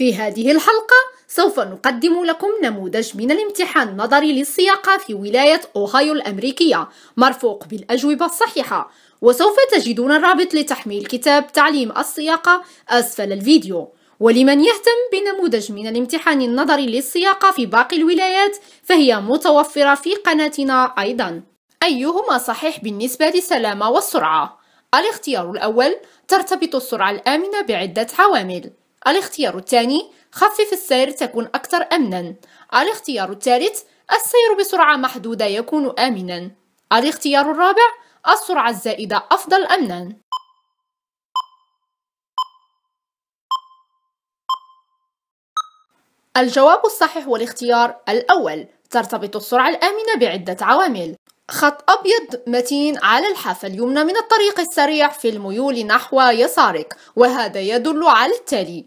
في هذه الحلقة سوف نقدم لكم نموذج من الامتحان النظري للسياقة في ولاية أوهايو الأمريكية مرفوق بالأجوبة الصحيحة وسوف تجدون الرابط لتحميل كتاب تعليم السياقة أسفل الفيديو ولمن يهتم بنموذج من الامتحان النظري للسياقة في باقي الولايات فهي متوفرة في قناتنا أيضا أيهما صحيح بالنسبة للسلامة والسرعة؟ الاختيار الأول ترتبط السرعة الآمنة بعدة عوامل الاختيار الثاني خفف السير تكون أكثر أمنا الاختيار الثالث السير بسرعة محدودة يكون آمنا الاختيار الرابع السرعة الزائدة أفضل أمنا الجواب الصحيح هو الاختيار الأول ترتبط السرعة الآمنة بعدة عوامل خط أبيض متين على الحافة اليمنى من الطريق السريع في الميول نحو يسارك وهذا يدل على التالي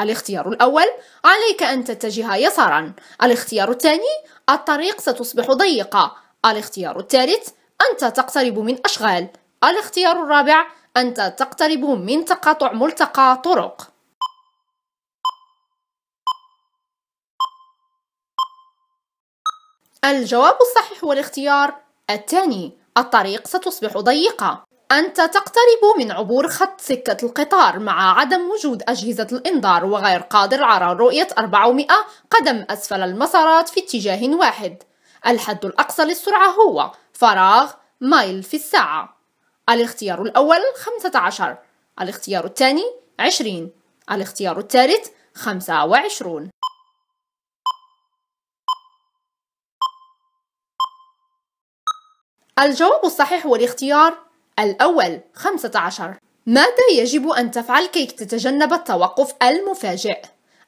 الاختيار الأول عليك أن تتجه يسارا الاختيار الثاني الطريق ستصبح ضيقة الاختيار الثالث أنت تقترب من أشغال الاختيار الرابع أنت تقترب من تقاطع ملتقى طرق الجواب الصحيح هو الاختيار الثاني الطريق ستصبح ضيقة أنت تقترب من عبور خط سكة القطار مع عدم وجود أجهزة الإنذار وغير قادر على رؤية 400 قدم أسفل المسارات في اتجاه واحد الحد الأقصى للسرعة هو فراغ مايل في الساعة الاختيار الأول 15 الاختيار الثاني 20 الاختيار الثالث 25 الجواب الصحيح هو الاختيار الأول 15 ماذا يجب أن تفعل كي تتجنب التوقف المفاجئ؟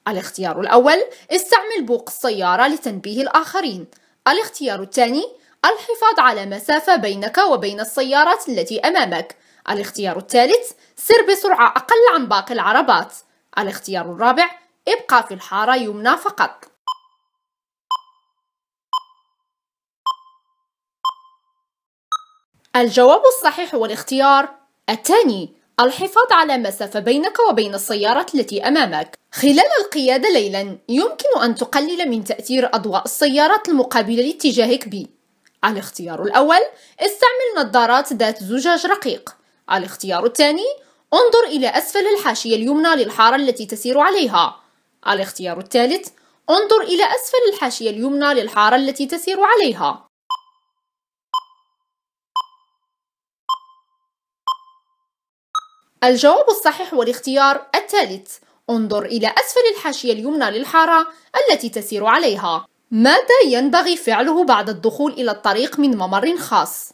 الاختيار الأول استعمل بوق السيارة لتنبيه الآخرين الاختيار الثاني الحفاظ على مسافة بينك وبين السيارات التي أمامك الاختيار الثالث سر بسرعة أقل عن باقي العربات الاختيار الرابع ابقى في الحارة يمنى فقط الجواب الصحيح هو الاختيار الثاني الحفاظ على مسافة بينك وبين السيارة التي أمامك خلال القيادة ليلا يمكن أن تقلل من تأثير أضواء السيارات المقابلة لاتجاهك بي الاختيار الأول استعمل نظارات ذات زجاج رقيق الاختيار الثاني انظر إلى أسفل الحاشية اليمنى للحارة التي تسير عليها الاختيار الثالث انظر إلى أسفل الحاشية اليمنى للحارة التي تسير عليها الجواب الصحيح هو الاختيار الثالث انظر إلى أسفل الحاشية اليمنى للحارة التي تسير عليها ماذا ينبغي فعله بعد الدخول إلى الطريق من ممر خاص؟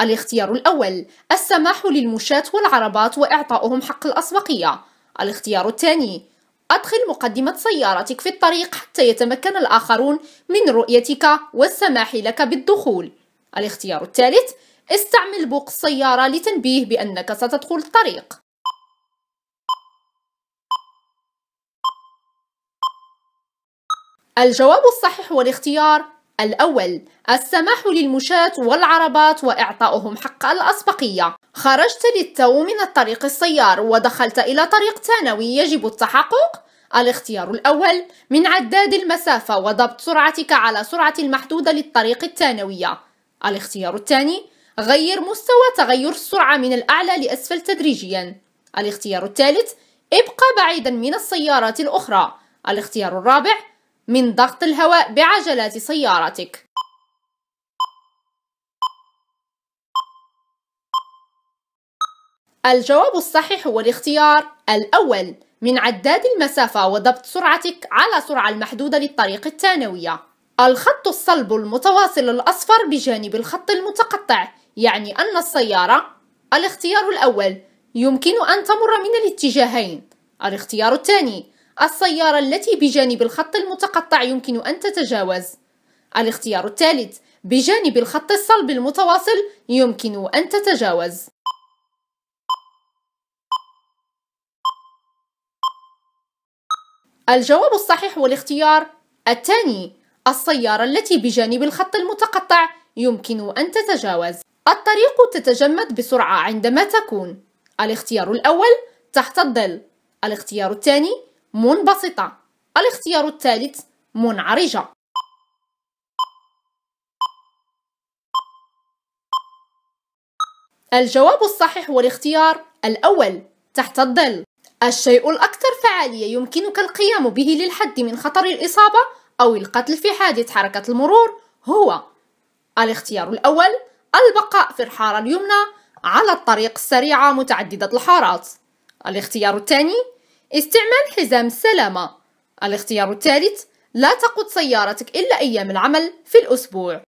الاختيار الأول السماح للمشاة والعربات وإعطائهم حق الأسبقية الاختيار الثاني أدخل مقدمة سيارتك في الطريق حتى يتمكن الآخرون من رؤيتك والسماح لك بالدخول الاختيار الثالث استعمل بوق السيارة لتنبيه بأنك ستدخل الطريق الجواب الصحيح هو الاختيار الأول السماح للمشاة والعربات وإعطاؤهم حق الأسبقية خرجت للتو من الطريق السيار ودخلت إلى طريق ثانوي يجب التحقق الاختيار الأول من عداد المسافة وضبط سرعتك على سرعة المحدودة للطريق الثانوية الاختيار الثاني غير مستوى تغير السرعة من الأعلى لأسفل تدريجيا الاختيار الثالث ابقى بعيدا من السيارات الأخرى الاختيار الرابع من ضغط الهواء بعجلات سيارتك الجواب الصحيح هو الاختيار الأول من عداد المسافة وضبط سرعتك على سرعة المحدودة للطريق الثانوية الخط الصلب المتواصل الأصفر بجانب الخط المتقطع يعني أن السيارة الاختيار الأول يمكن أن تمر من الاتجاهين الاختيار الثاني السيارة التي بجانب الخط المتقطع يمكن أن تتجاوز الاختيار الثالث بجانب الخط الصلب المتواصل يمكن أن تتجاوز الجواب الصحيح هو الاختيار الثاني السيارة التي بجانب الخط المتقطع يمكن أن تتجاوز الطريق تتجمد بسرعة عندما تكون الاختيار الأول تحت الظل الاختيار الثاني منبسطة الاختيار الثالث منعرجة الجواب الصحيح هو الاختيار الأول تحت الظل الشيء الأكثر فعالية يمكنك القيام به للحد من خطر الإصابة أو القتل في حادث حركة المرور هو الاختيار الأول البقاء في الحارة اليمنى على الطريق السريعة متعددة الحارات الاختيار الثاني استعمال حزام السلامة الاختيار الثالث لا تقود سيارتك إلا أيام العمل في الأسبوع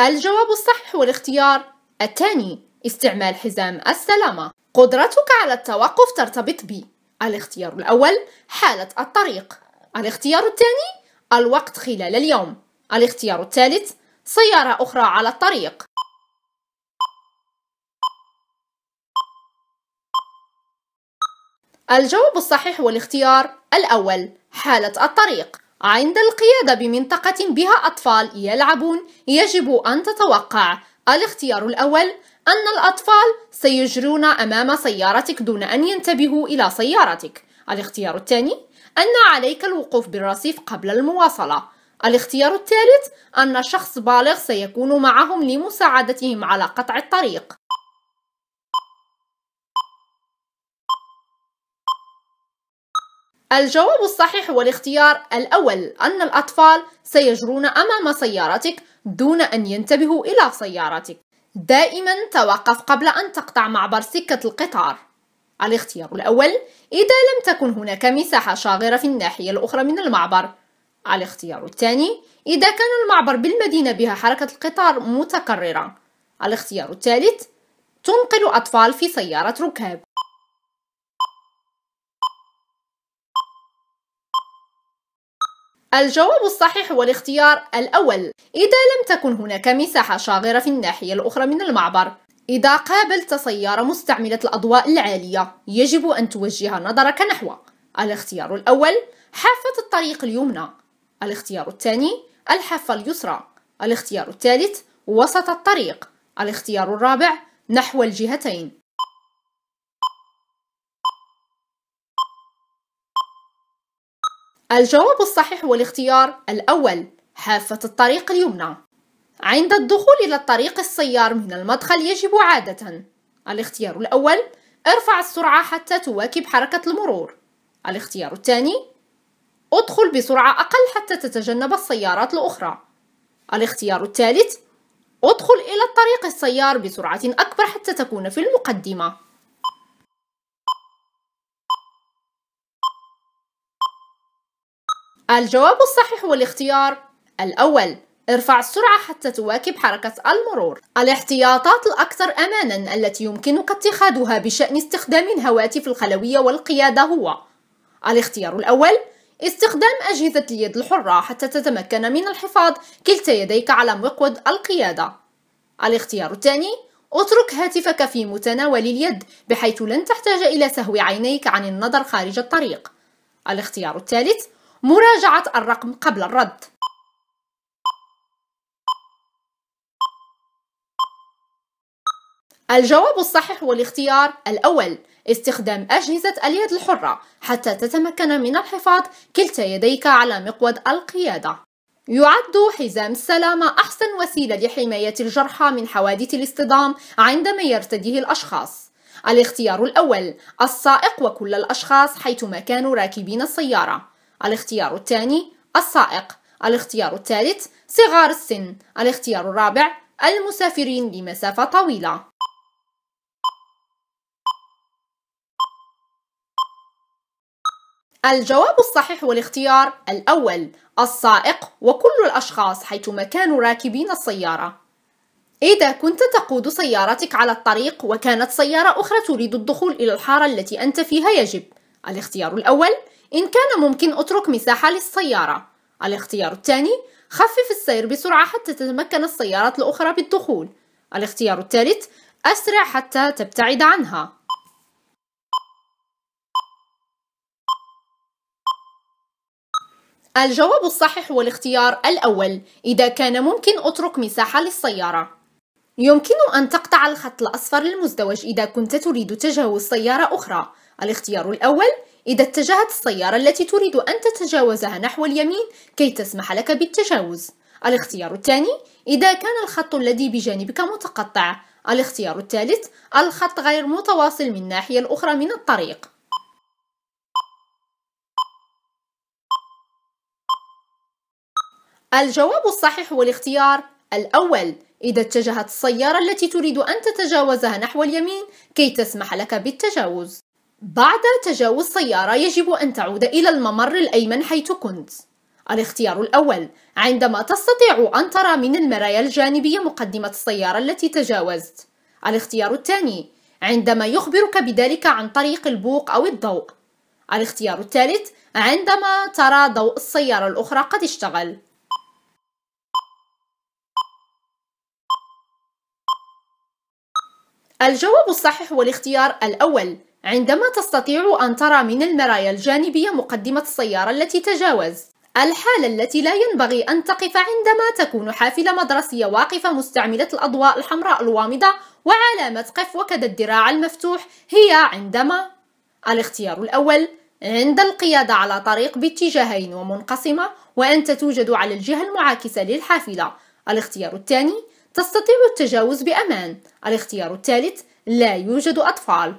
الجواب الصح هو الاختيار الثاني استعمال حزام السلامة قدرتك على التوقف ترتبط بي الاختيار الأول حالة الطريق الاختيار الثاني الوقت خلال اليوم الاختيار الثالث سيارة أخرى على الطريق الجواب الصحيح هو الاختيار الأول حالة الطريق عند القيادة بمنطقة بها أطفال يلعبون يجب أن تتوقع الاختيار الأول أن الأطفال سيجرون أمام سيارتك دون أن ينتبهوا إلى سيارتك الاختيار الثاني أن عليك الوقوف بالرصيف قبل المواصلة الاختيار الثالث أن شخص بالغ سيكون معهم لمساعدتهم على قطع الطريق الجواب الصحيح هو الاختيار الأول أن الأطفال سيجرون أمام سيارتك دون أن ينتبهوا إلى سيارتك دائما توقف قبل أن تقطع معبر سكة القطار الاختيار الأول إذا لم تكن هناك مساحة شاغرة في الناحية الأخرى من المعبر الاختيار الثاني إذا كان المعبر بالمدينة بها حركة القطار متكررة الاختيار الثالث تنقل أطفال في سيارة ركاب الجواب الصحيح هو الاختيار الأول إذا لم تكن هناك مساحة شاغرة في الناحية الأخرى من المعبر إذا قابلت سيارة مستعملة الأضواء العالية يجب أن توجه نظرك نحو الاختيار الأول حافة الطريق اليمنى الاختيار الثاني الحافة اليسرى الاختيار الثالث وسط الطريق الاختيار الرابع نحو الجهتين الجواب الصحيح هو الاختيار الأول حافة الطريق اليمنى عند الدخول إلى الطريق السيار من المدخل يجب عادة الاختيار الأول ارفع السرعة حتى تواكب حركة المرور الاختيار الثاني ادخل بسرعة أقل حتى تتجنب السيارات الأخرى الاختيار الثالث ادخل إلى الطريق السيار بسرعة أكبر حتى تكون في المقدمة الجواب الصحيح هو الاختيار الأول ارفع السرعة حتى تواكب حركة المرور. الاحتياطات الأكثر أمانًا التي يمكنك اتخاذها بشأن استخدام الهواتف الخلوية والقيادة هو: الاختيار الأول: استخدام أجهزة اليد الحرة حتى تتمكن من الحفاظ كلتا يديك على مقود القيادة. الاختيار الثاني: اترك هاتفك في متناول اليد بحيث لن تحتاج إلى سهو عينيك عن النظر خارج الطريق. الاختيار الثالث: مراجعة الرقم قبل الرد الجواب الصحيح هو الاختيار الأول استخدام أجهزة اليد الحرة حتى تتمكن من الحفاظ كلتا يديك على مقود القيادة يعد حزام السلامة أحسن وسيلة لحماية الجرحى من حوادث الاصطدام عندما يرتديه الأشخاص الاختيار الأول السائق وكل الأشخاص حيثما كانوا راكبين السيارة الاختيار الثاني السائق الاختيار الثالث صغار السن الاختيار الرابع المسافرين لمسافة طويلة الجواب الصحيح هو الاختيار الأول السائق وكل الأشخاص حيثما كانوا راكبين السيارة إذا كنت تقود سيارتك على الطريق وكانت سيارة أخرى تريد الدخول إلى الحارة التي أنت فيها يجب الاختيار الأول إن كان ممكن أترك مساحة للسيارة الاختيار الثاني خفف السير بسرعة حتى تتمكن السيارات الأخرى بالدخول الاختيار الثالث أسرع حتى تبتعد عنها الجواب الصحيح هو الاختيار الأول إذا كان ممكن أترك مساحة للسيارة يمكن أن تقطع الخط الأصفر المزدوج إذا كنت تريد تجاوز سيارة أخرى الاختيار الأول إذا اتجهت السيارة التي تريد أن تتجاوزها نحو اليمين كي تسمح لك بالتجاوز الاختيار الثاني إذا كان الخط الذي بجانبك متقطع الاختيار الثالث الخط غير متواصل من الناحية الأخرى من الطريق الجواب الصحيح هو الاختيار الأول إذا اتجهت السيارة التي تريد أن تتجاوزها نحو اليمين كي تسمح لك بالتجاوز بعد تجاوز سيارة يجب أن تعود إلى الممر الأيمن حيث كنت. الاختيار الأول عندما تستطيع أن ترى من المرايا الجانبية مقدمة السيارة التي تجاوزت. الاختيار الثاني عندما يخبرك بذلك عن طريق البوق أو الضوء. الاختيار الثالث عندما ترى ضوء السيارة الأخرى قد اشتغل. الجواب الصحيح هو الاختيار الأول عندما تستطيع أن ترى من المرايا الجانبية مقدمة السيارة التي تجاوز الحالة التي لا ينبغي أن تقف عندما تكون حافلة مدرسية واقفة مستعملة الأضواء الحمراء الوامضة وعلامة قف وكذا الذراع المفتوح هي عندما الاختيار الأول عند القيادة على طريق باتجاهين ومنقسمة وأنت توجد على الجهة المعاكسة للحافلة الاختيار الثاني تستطيع التجاوز بأمان الاختيار الثالث لا يوجد أطفال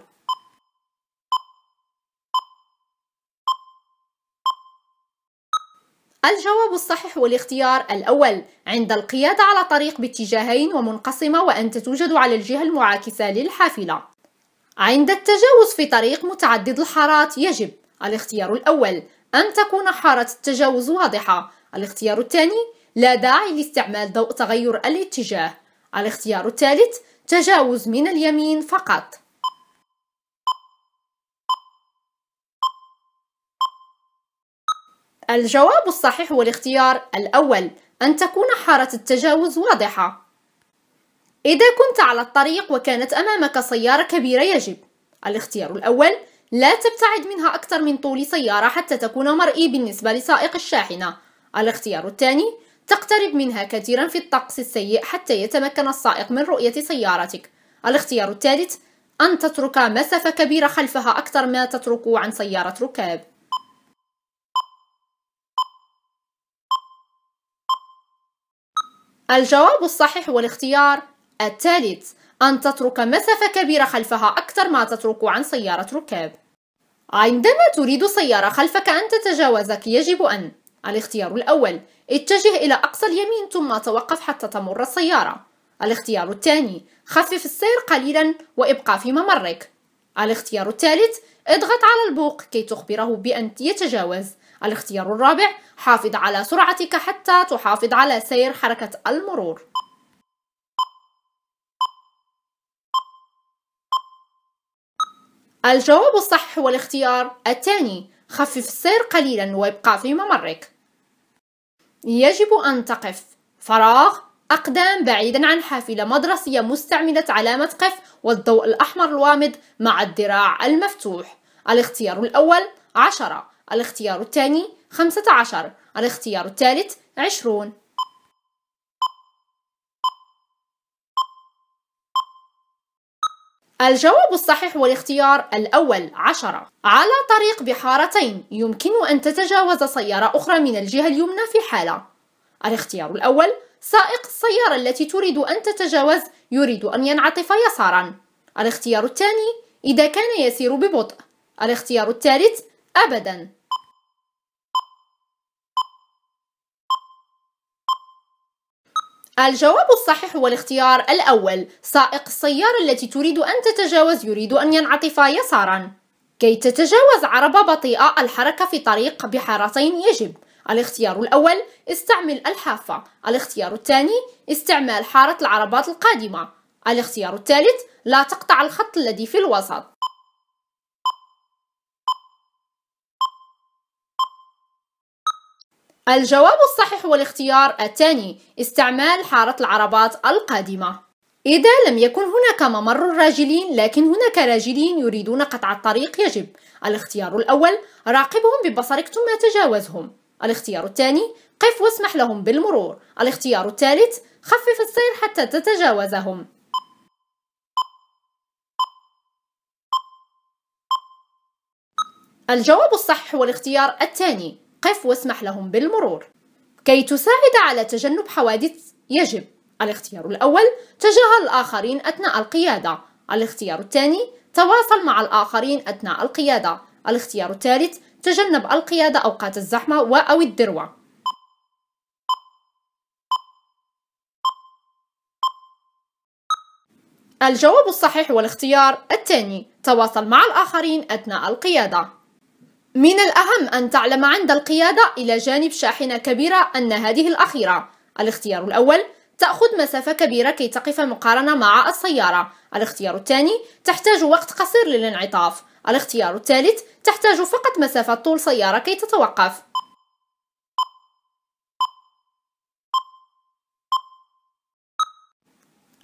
الجواب الصحيح هو الاختيار الأول عند القيادة على طريق باتجاهين ومنقسمة وأنت توجد على الجهة المعاكسة للحافلة عند التجاوز في طريق متعدد الحارات يجب الاختيار الأول أن تكون حارة التجاوز واضحة الاختيار الثاني لا داعي لاستعمال ضوء تغير الاتجاه الاختيار الثالث تجاوز من اليمين فقط الجواب الصحيح هو الاختيار الأول أن تكون حارة التجاوز واضحة إذا كنت على الطريق وكانت أمامك سيارة كبيرة يجب الاختيار الأول لا تبتعد منها أكثر من طول سيارة حتى تكون مرئي بالنسبة لسائق الشاحنة الاختيار الثاني تقترب منها كثيرا في الطقس السيء حتى يتمكن السائق من رؤية سيارتك الاختيار الثالث أن تترك مسافة كبيرة خلفها أكثر ما تترك عن سيارة ركاب الجواب الصحيح هو الاختيار الثالث أن تترك مسافة كبيرة خلفها أكثر ما تترك عن سيارة ركاب عندما تريد سيارة خلفك أن تتجاوزك يجب أن الاختيار الأول اتجه إلى أقصى اليمين ثم توقف حتى تمر السيارة الاختيار الثاني خفف السير قليلا وابقى في ممرك الاختيار الثالث اضغط على البوق كي تخبره بأن يتجاوز الاختيار الرابع حافظ على سرعتك حتى تحافظ على سير حركة المرور الجواب الصح هو الاختيار الثاني خفف السير قليلا وابقى في ممرك يجب أن تقف فراغ أقدام بعيدا عن حافلة مدرسية مستعملة علامة قف والضوء الأحمر الوامض مع الذراع المفتوح الاختيار الأول عشرة الاختيار الثاني خمسة عشر الاختيار الثالث عشرون الجواب الصحيح هو الاختيار الأول عشرة على طريق بحارتين يمكن أن تتجاوز سيارة أخرى من الجهة اليمنى في حالة الاختيار الأول سائق السيارة التي تريد أن تتجاوز يريد أن ينعطف يسارا الاختيار الثاني إذا كان يسير ببطء الاختيار الثالث أبداً الجواب الصحيح هو الاختيار الأول سائق السيارة التي تريد أن تتجاوز يريد أن ينعطف يسارا كي تتجاوز عربة بطيئة الحركة في طريق بحارتين يجب الاختيار الأول استعمل الحافة الاختيار الثاني استعمال حارة العربات القادمة الاختيار الثالث لا تقطع الخط الذي في الوسط الجواب الصحيح هو الاختيار الثاني استعمال حارة العربات القادمة إذا لم يكن هناك ممر الراجلين لكن هناك راجلين يريدون قطع الطريق يجب الاختيار الأول راقبهم ببصرك ثم تجاوزهم الاختيار الثاني قف واسمح لهم بالمرور الاختيار الثالث خفف السير حتى تتجاوزهم الجواب الصحيح هو الاختيار الثاني قف واسمح لهم بالمرور كي تساعد على تجنب حوادث يجب الاختيار الأول تجاهل الآخرين أثناء القيادة الاختيار الثاني تواصل مع الآخرين أثناء القيادة الاختيار الثالث تجنب القيادة أوقات الزحمة أو الذروة الجواب الصحيح هو الاختيار الثاني تواصل مع الآخرين أثناء القيادة من الأهم أن تعلم عند القيادة إلى جانب شاحنة كبيرة أن هذه الأخيرة الاختيار الأول تأخذ مسافة كبيرة كي تقف مقارنة مع السيارة الاختيار الثاني تحتاج وقت قصير للانعطاف الاختيار الثالث تحتاج فقط مسافة طول سيارة كي تتوقف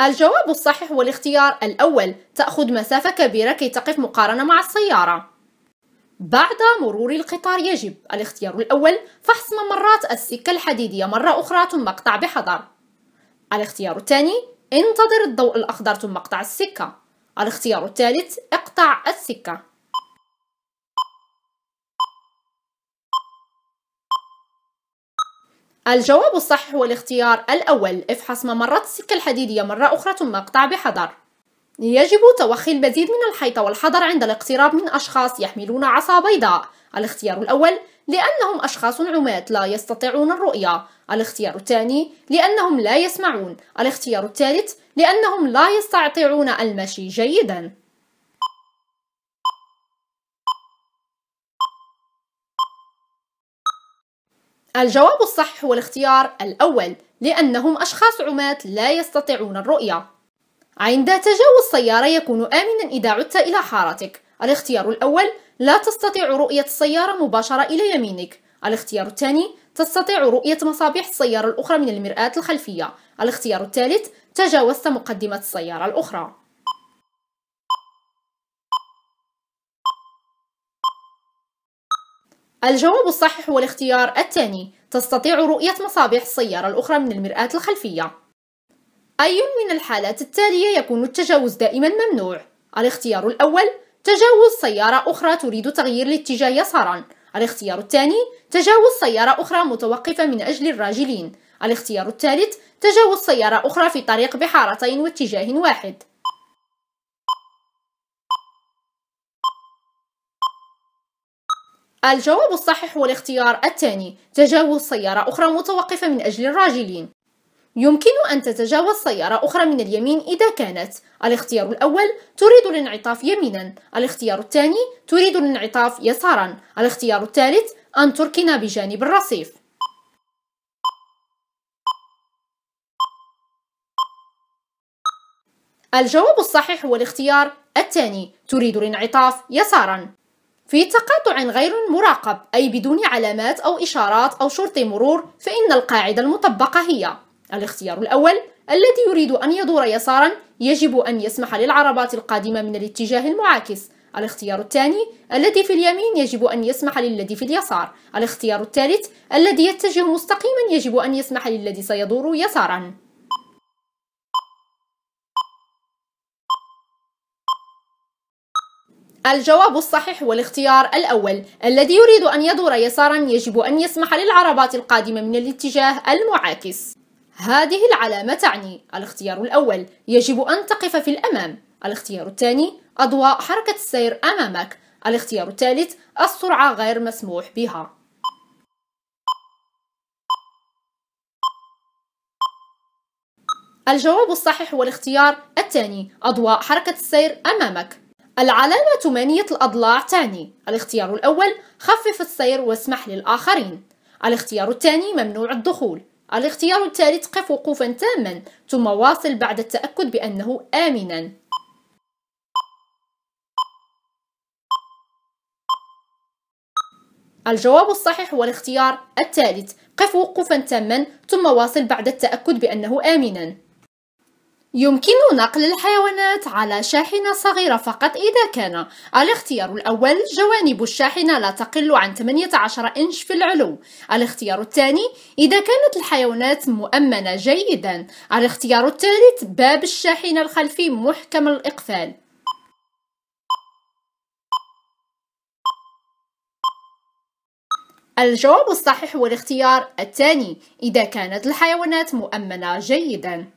الجواب الصحيح هو الاختيار الأول تأخذ مسافة كبيرة كي تقف مقارنة مع السيارة بعد مرور القطار يجب الاختيار الأول فحص ممرات السكة الحديدية مرة أخرى ثم اقطع بحذر الاختيار الثاني انتظر الضوء الأخضر ثم اقطع السكة الاختيار الثالث اقطع السكة الجواب الصحيح هو الاختيار الأول افحص ممرات السكة الحديدية مرة أخرى ثم اقطع بحذر يجب توخي المزيد من الحيطة والحذر عند الاقتراب من أشخاص يحملون عصا بيضاء الاختيار الأول لأنهم أشخاص عمات لا يستطيعون الرؤية الاختيار الثاني لأنهم لا يسمعون الاختيار الثالث لأنهم لا يستطيعون المشي جيدا الجواب الصح هو الاختيار الأول لأنهم أشخاص عمات لا يستطيعون الرؤية عند تجاوز سيارة يكون آمنا إذا عدت إلى حارتك الاختيار الأول لا تستطيع رؤية السيارة مباشرة إلى يمينك الاختيار الثاني تستطيع رؤية مصابيح السيارة الأخرى من المرآة الخلفية الاختيار الثالث تجاوزت مقدمة السيارة الأخرى الجواب الصحيح هو الاختيار الثاني تستطيع رؤية مصابيح السيارة الأخرى من المرآة الخلفية أي من الحالات التالية يكون التجاوز دائما ممنوع الاختيار الأول تجاوز سيارة أخرى تريد تغيير الاتجاه يسارا الاختيار الثاني تجاوز سيارة أخرى متوقفة من أجل الراجلين الاختيار الثالث تجاوز سيارة أخرى في طريق بحارتين واتجاه واحد الجواب الصحيح هو الاختيار الثاني تجاوز سيارة أخرى متوقفة من أجل الراجلين يمكن أن تتجاوز سيارة أخرى من اليمين إذا كانت الاختيار الأول تريد الانعطاف يمينا الاختيار الثاني تريد الانعطاف يسارا الاختيار الثالث أن تركن بجانب الرصيف الجواب الصحيح هو الاختيار الثاني تريد الانعطاف يسارا في تقاطع غير مراقب أي بدون علامات أو إشارات أو شرط مرور فإن القاعدة المطبقة هي الاختيار الأول الذي يريد أن يدور يسارا يجب أن يسمح للعربات القادمة من الاتجاه المعاكس الاختيار الثاني الذي في اليمين يجب أن يسمح للذي في اليسار الاختيار الثالث الذي يتجه مستقيما يجب أن يسمح للذي سيدور يسارا الجواب الصحيح هو الاختيار الأول الذي يريد أن يدور يسارا يجب أن يسمح للعربات القادمة من الاتجاه المعاكس هذه العلامة تعني الاختيار الأول يجب أن تقف في الأمام الاختيار الثاني أضواء حركة السير أمامك الاختيار الثالث السرعة غير مسموح بها الجواب الصحيح هو الاختيار الثاني أضواء حركة السير أمامك العلامة ثمانية الأضلاع تعني الاختيار الأول خفف السير واسمح للآخرين الاختيار الثاني ممنوع الدخول الاختيار الثالث قف وقوفا تاما ثم واصل بعد التأكد بأنه آمنا الجواب الصحيح هو الاختيار الثالث قف وقوفا تاما ثم واصل بعد التأكد بأنه آمنا يمكن نقل الحيوانات على شاحنة صغيرة فقط إذا كان الاختيار الأول جوانب الشاحنة لا تقل عن 18 إنش في العلو الاختيار الثاني إذا كانت الحيوانات مؤمنة جيدا الاختيار الثالث باب الشاحنة الخلفي محكم الإقفال الجواب الصحيح هو الاختيار الثاني إذا كانت الحيوانات مؤمنة جيداً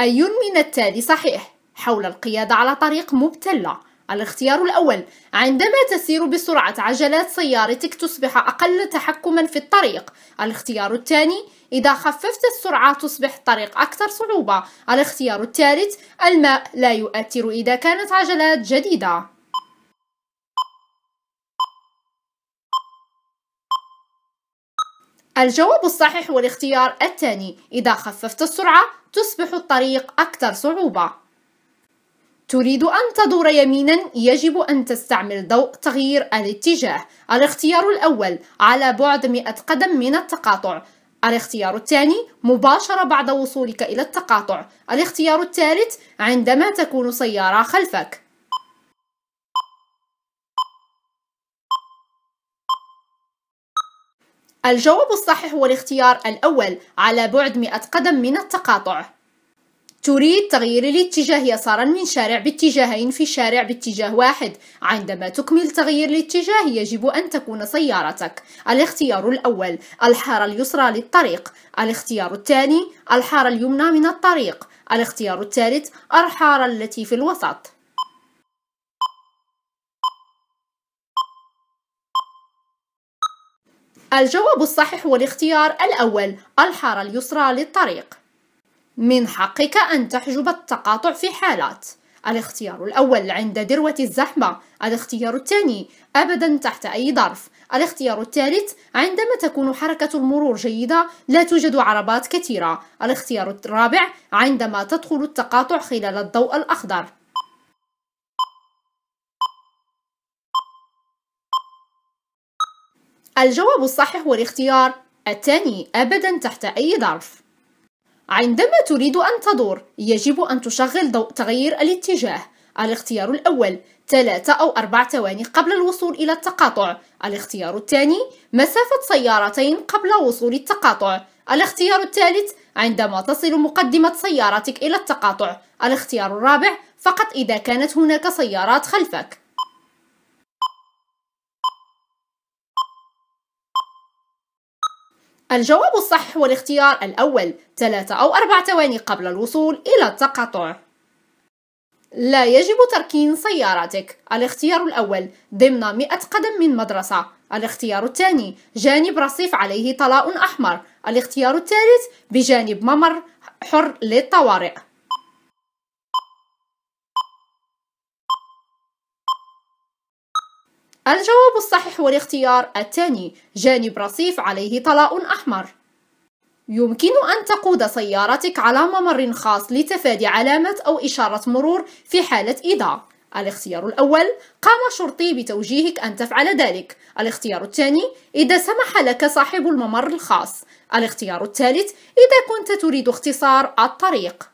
أي من التالي صحيح حول القيادة على طريق مبتلة؟ الاختيار الأول عندما تسير بسرعة عجلات سيارتك تصبح أقل تحكما في الطريق الاختيار الثاني إذا خففت السرعة تصبح الطريق أكثر صعوبة الاختيار الثالث الماء لا يؤثر إذا كانت عجلات جديدة الجواب الصحيح هو الاختيار الثاني إذا خففت السرعة تصبح الطريق أكثر صعوبة تريد أن تدور يمينا يجب أن تستعمل ضوء تغيير الاتجاه الاختيار الأول على بعد 100 قدم من التقاطع الاختيار الثاني مباشرة بعد وصولك إلى التقاطع الاختيار الثالث عندما تكون سيارة خلفك الجواب الصحيح هو الاختيار الأول على بعد 100 قدم من التقاطع تريد تغيير الاتجاه يسارا من شارع باتجاهين في شارع باتجاه واحد عندما تكمل تغيير الاتجاه يجب أن تكون سيارتك الاختيار الأول الحارة اليسرى للطريق الاختيار الثاني الحارة اليمنى من الطريق الاختيار الثالث الحارة التي في الوسط الجواب الصحيح هو الاختيار الأول الحارة اليسرى للطريق من حقك أن تحجب التقاطع في حالات الاختيار الأول عند ذروة الزحمة الاختيار الثاني أبدا تحت أي ظرف الاختيار الثالث عندما تكون حركة المرور جيدة لا توجد عربات كثيرة الاختيار الرابع عندما تدخل التقاطع خلال الضوء الأخضر الجواب الصحيح هو الاختيار الثاني أبدا تحت أي ظرف عندما تريد أن تدور يجب أن تشغل ضوء تغيير الاتجاه الاختيار الأول ثلاثة أو أربع ثواني قبل الوصول إلى التقاطع الاختيار الثاني مسافة سيارتين قبل وصول التقاطع الاختيار الثالث عندما تصل مقدمة سيارتك إلى التقاطع الاختيار الرابع فقط إذا كانت هناك سيارات خلفك الجواب الصح هو الاختيار الأول ثلاثة أو أربعة ثواني قبل الوصول إلى التقاطع لا يجب تركين سيارتك الاختيار الأول ضمن 100 قدم من مدرسة الاختيار الثاني جانب رصيف عليه طلاء أحمر الاختيار الثالث بجانب ممر حر للطوارئ الجواب الصحيح هو الاختيار الثاني جانب رصيف عليه طلاء أحمر يمكن أن تقود سيارتك على ممر خاص لتفادي علامة أو إشارة مرور في حالة إذا الاختيار الأول قام شرطي بتوجيهك أن تفعل ذلك الاختيار الثاني إذا سمح لك صاحب الممر الخاص الاختيار الثالث إذا كنت تريد اختصار الطريق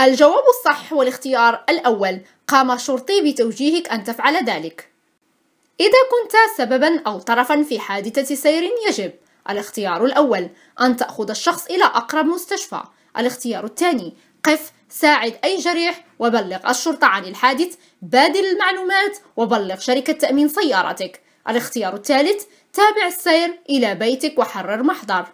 الجواب الصح هو الاختيار الأول قام الشرطي بتوجيهك أن تفعل ذلك إذا كنت سببا أو طرفا في حادثة سير يجب الاختيار الأول أن تأخذ الشخص إلى أقرب مستشفى الاختيار الثاني قف ساعد أي جريح وبلغ الشرطة عن الحادث بادل المعلومات وبلغ شركة تأمين سيارتك الاختيار الثالث تابع السير إلى بيتك وحرر محضر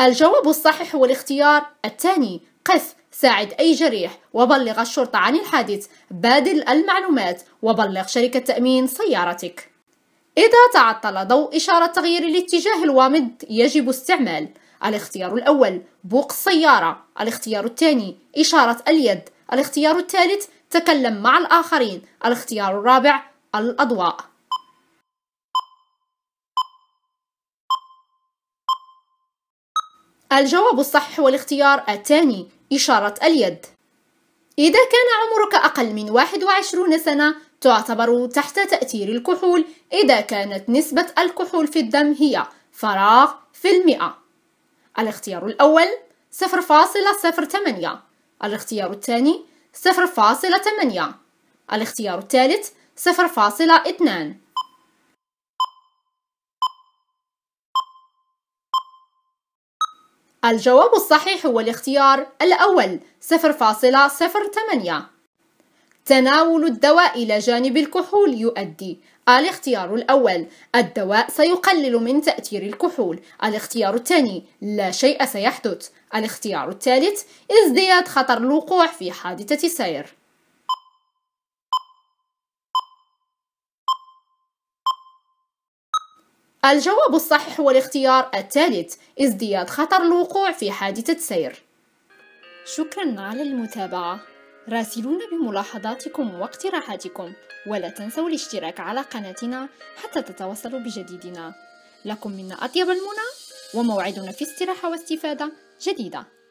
الجواب الصحيح هو الاختيار الثاني قف ساعد أي جريح وبلغ الشرطة عن الحادث بادل المعلومات وبلغ شركة تأمين سيارتك إذا تعطل ضوء إشارة تغيير الاتجاه الوامض يجب استعمال الاختيار الأول بوق السيارة الاختيار الثاني إشارة اليد الاختيار الثالث تكلم مع الآخرين الاختيار الرابع الأضواء الجواب الصحيح هو الاختيار الثاني إشارة اليد إذا كان عمرك أقل من 21 سنة تعتبر تحت تأثير الكحول إذا كانت نسبة الكحول في الدم هي فراغ في المئة الاختيار الأول 0.08 الاختيار الثاني 0.8 الاختيار الثالث 0.2 الجواب الصحيح هو الاختيار الأول 0.08 تناول الدواء إلى جانب الكحول يؤدي الاختيار الأول الدواء سيقلل من تأثير الكحول الاختيار الثاني لا شيء سيحدث الاختيار الثالث ازدياد خطر الوقوع في حادثة سير الجواب الصحيح هو الاختيار الثالث ازدياد خطر الوقوع في حادثة سير شكرا على المتابعة راسلونا بملاحظاتكم واقتراحاتكم ولا تنسوا الاشتراك على قناتنا حتى تتواصلوا بجديدنا لكم منا أطيب المنى وموعدنا في استراحة واستفادة جديدة